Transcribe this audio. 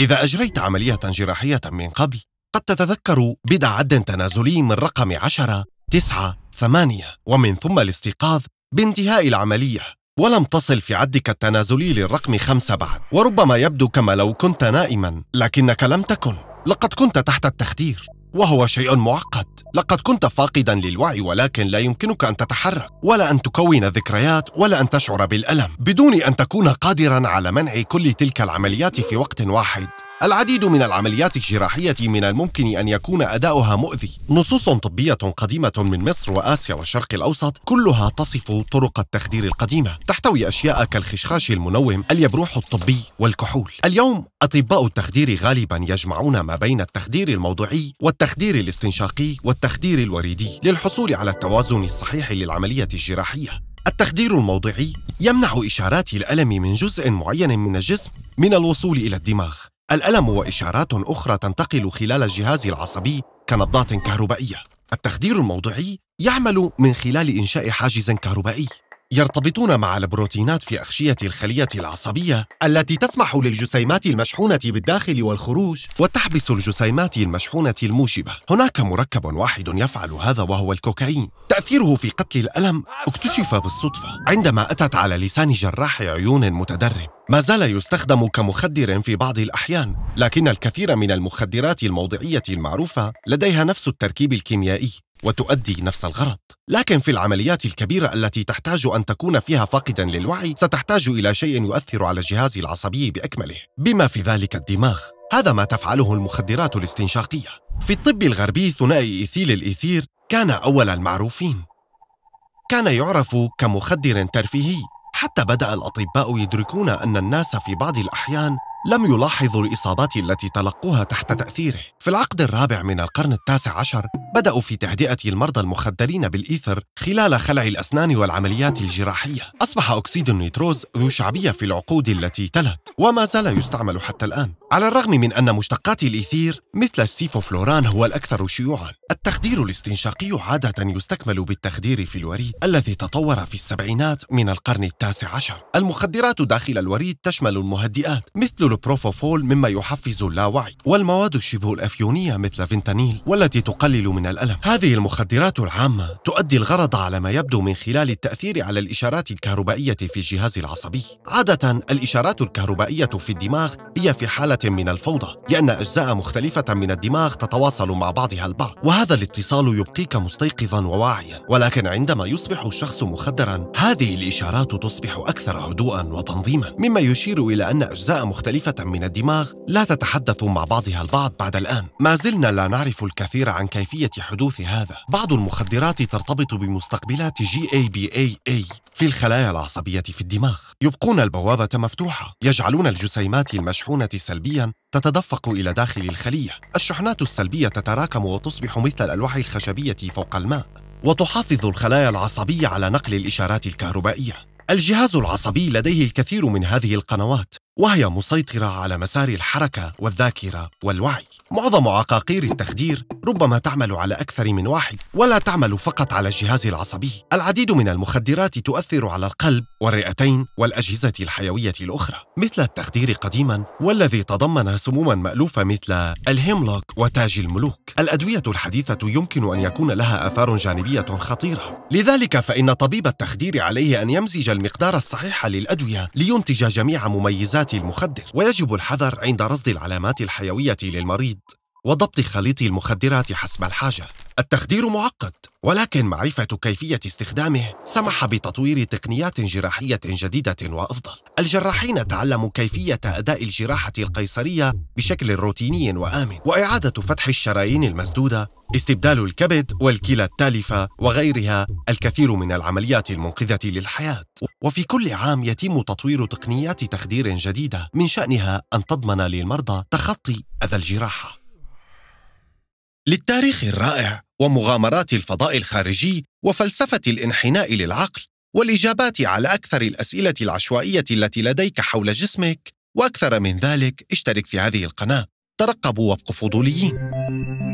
إذا أجريت عملية جراحية من قبل قد تتذكر بضع عد تنازلي من رقم 10 9 8 ومن ثم الاستيقاظ بانتهاء العملية ولم تصل في عدك التنازلي للرقم خمسة بعد وربما يبدو كما لو كنت نائما لكنك لم تكن لقد كنت تحت التخدير وهو شيء معقد لقد كنت فاقدا للوعي ولكن لا يمكنك ان تتحرك ولا ان تكون ذكريات ولا ان تشعر بالالم بدون ان تكون قادرا على منع كل تلك العمليات في وقت واحد العديد من العمليات الجراحية من الممكن أن يكون أداؤها مؤذي نصوص طبية قديمة من مصر وآسيا والشرق الأوسط كلها تصف طرق التخدير القديمة تحتوي أشياء كالخشخاش المنوم اليبروح الطبي والكحول اليوم أطباء التخدير غالبا يجمعون ما بين التخدير الموضعي والتخدير الاستنشاقي والتخدير الوريدي للحصول على التوازن الصحيح للعملية الجراحية التخدير الموضعي يمنع إشارات الألم من جزء معين من الجسم من الوصول إلى الدماغ الألم وإشارات أخرى تنتقل خلال الجهاز العصبي كنبضات كهربائية. التخدير الموضعي يعمل من خلال إنشاء حاجز كهربائي يرتبطون مع البروتينات في أغشية الخلية العصبية التي تسمح للجسيمات المشحونة بالداخل والخروج وتحبس الجسيمات المشحونة الموجبة. هناك مركب واحد يفعل هذا وهو الكوكايين. تأثيره في قتل الألم اكتشف بالصدفة عندما أتت على لسان جراح عيون متدرب. ما زال يستخدم كمخدر في بعض الأحيان لكن الكثير من المخدرات الموضعية المعروفة لديها نفس التركيب الكيميائي وتؤدي نفس الغرض لكن في العمليات الكبيرة التي تحتاج أن تكون فيها فاقدا للوعي ستحتاج إلى شيء يؤثر على الجهاز العصبي بأكمله بما في ذلك الدماغ هذا ما تفعله المخدرات الاستنشاقية في الطب الغربي ثنائي إيثيل الإيثير كان أول المعروفين كان يعرف كمخدر ترفيهي حتى بدأ الأطباء يدركون أن الناس في بعض الأحيان لم يلاحظوا الإصابات التي تلقوها تحت تأثيره في العقد الرابع من القرن التاسع عشر بدأوا في تهدئة المرضى المخدرين بالإيثر خلال خلع الأسنان والعمليات الجراحية أصبح أكسيد النيتروز ذو شعبية في العقود التي تلت وما زال يستعمل حتى الآن على الرغم من أن مشتقات الإيثير مثل السيفوفلوران هو الأكثر شيوعاً التخدير الاستنشاقي عادة يستكمل بالتخدير في الوريد الذي تطور في السبعينات من القرن التاسع عشر المخدرات داخل الوريد تشمل المهدئات مثل البروفوفول مما يحفز اللاوعي والمواد شبه الأفيونية مثل فنتانيل والتي تقلل من من الألم هذه المخدرات العامة تؤدي الغرض على ما يبدو من خلال التأثير على الإشارات الكهربائية في الجهاز العصبي عادة الإشارات الكهربائية في الدماغ هي في حالة من الفوضى لأن أجزاء مختلفة من الدماغ تتواصل مع بعضها البعض وهذا الاتصال يبقيك مستيقظا وواعيا ولكن عندما يصبح الشخص مخدرا هذه الإشارات تصبح أكثر هدوءا وتنظيما مما يشير إلى أن أجزاء مختلفة من الدماغ لا تتحدث مع بعضها البعض بعد الآن ما زلنا لا نعرف الكثير عن كيفية حدوث هذا بعض المخدرات ترتبط بمستقبلات جي اي بي اي اي في الخلايا العصبية في الدماغ يبقون البوابة مفتوحة يجعلون الجسيمات المشحونة سلبيا تتدفق إلى داخل الخلية الشحنات السلبية تتراكم وتصبح مثل الألواح الخشبية فوق الماء وتحافظ الخلايا العصبية على نقل الإشارات الكهربائية الجهاز العصبي لديه الكثير من هذه القنوات وهي مسيطرة على مسار الحركة والذاكرة والوعي معظم عقاقير التخدير ربما تعمل على أكثر من واحد ولا تعمل فقط على الجهاز العصبي العديد من المخدرات تؤثر على القلب والرئتين والأجهزة الحيوية الأخرى مثل التخدير قديما والذي تضمن سموما مألوفة مثل الهيملوك وتاج الملوك الأدوية الحديثة يمكن أن يكون لها آثار جانبية خطيرة لذلك فإن طبيب التخدير عليه أن يمزج المقدار الصحيح للأدوية لينتج جميع مميزات المخدر ويجب الحذر عند رصد العلامات الحيوية للمريض وضبط خليط المخدرات حسب الحاجة. التخدير معقد، ولكن معرفة كيفية استخدامه سمح بتطوير تقنيات جراحية جديدة وأفضل. الجراحين تعلموا كيفية أداء الجراحة القيصرية بشكل روتيني وآمن، وإعادة فتح الشرايين المسدودة، استبدال الكبد والكلى التالفة وغيرها الكثير من العمليات المنقذة للحياة. وفي كل عام يتم تطوير تقنيات تخدير جديدة من شأنها أن تضمن للمرضى تخطي أذى الجراحة. للتاريخ الرائع ومغامرات الفضاء الخارجي وفلسفه الانحناء للعقل والاجابات على اكثر الاسئله العشوائيه التي لديك حول جسمك واكثر من ذلك اشترك في هذه القناه ترقبوا وابقوا فضوليين